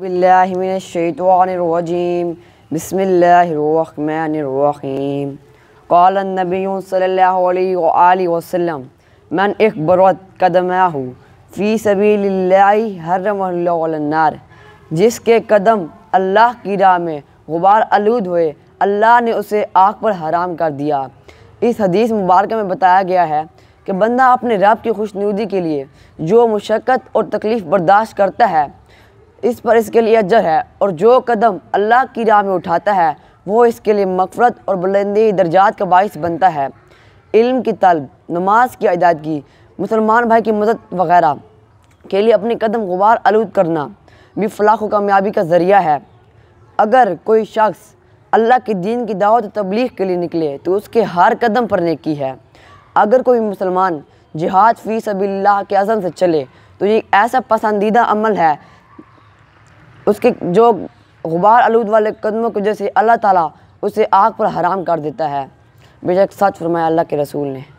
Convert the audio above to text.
باللہ من الشیطان الرجیم بسم اللہ الرحمن الرحیم قال النبی صلی اللہ علیہ وآلہ وسلم من اکبرت قدمہ فی سبیل اللہ حرم اللہ علیہ النار جس کے قدم اللہ کی راہ میں غبار علود ہوئے اللہ نے اسے آگ پر حرام کر دیا اس حدیث مبارکہ میں بتایا گیا ہے کہ بندہ اپنے رب کی خوشنودی کے لیے جو مشکت اور تکلیف برداشت کرتا ہے اس پر اس کے لیے اجر ہے اور جو قدم اللہ کی راہ میں اٹھاتا ہے وہ اس کے لیے مغفرت اور بلندی درجات کا باعث بنتا ہے علم کی طلب نماز کی اجادگی مسلمان بھائی کی مدد وغیرہ کے لیے اپنی قدم غبار آلود کرنا بھی فلاخ و کامیابی کا ذریعہ ہے اگر کوئی شخص اللہ کے دین کی دعوت و تبلیغ کے لیے نکلے تو اس کے ہر قدم پر نیکی ہے اگر کوئی مسلمان جہاد فی سبی اللہ کے عزم سے چلے تو یہ ایسا پسندیدہ عمل ہے اس کے جو غبار آلود والے قدموں کو جیسے اللہ تعالیٰ اسے آگ پر حرام کر دیتا ہے بے شک سچ فرمایا اللہ کے رسول نے